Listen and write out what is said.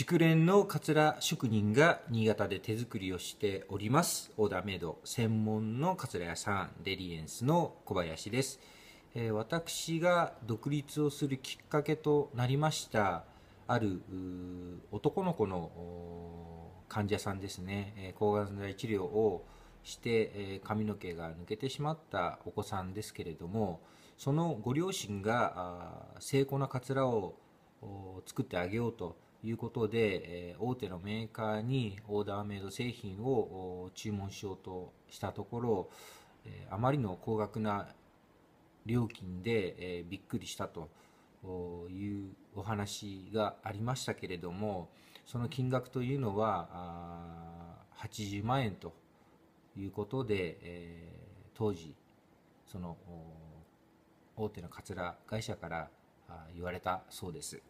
熟練のかつら職人が新潟で手作りをしておりますオーダーメイド専門のかつら屋さんデリエンスの小林です、えー、私が独立をするきっかけとなりましたある男の子の患者さんですね、え抗がん剤治療をして、え髪の毛が抜けてしまったお子さんですけれどもそのご両親が精巧なかつらを作ってあげようということで、え大手のメーカーにオーダーメイド製品を注文しようとしたところ、えあまりの高額な料金で、えびっくりしたというお話がありましたけれどもその金額というのは80万円ということで、え当時その大手のかつら会社から言われたそうです。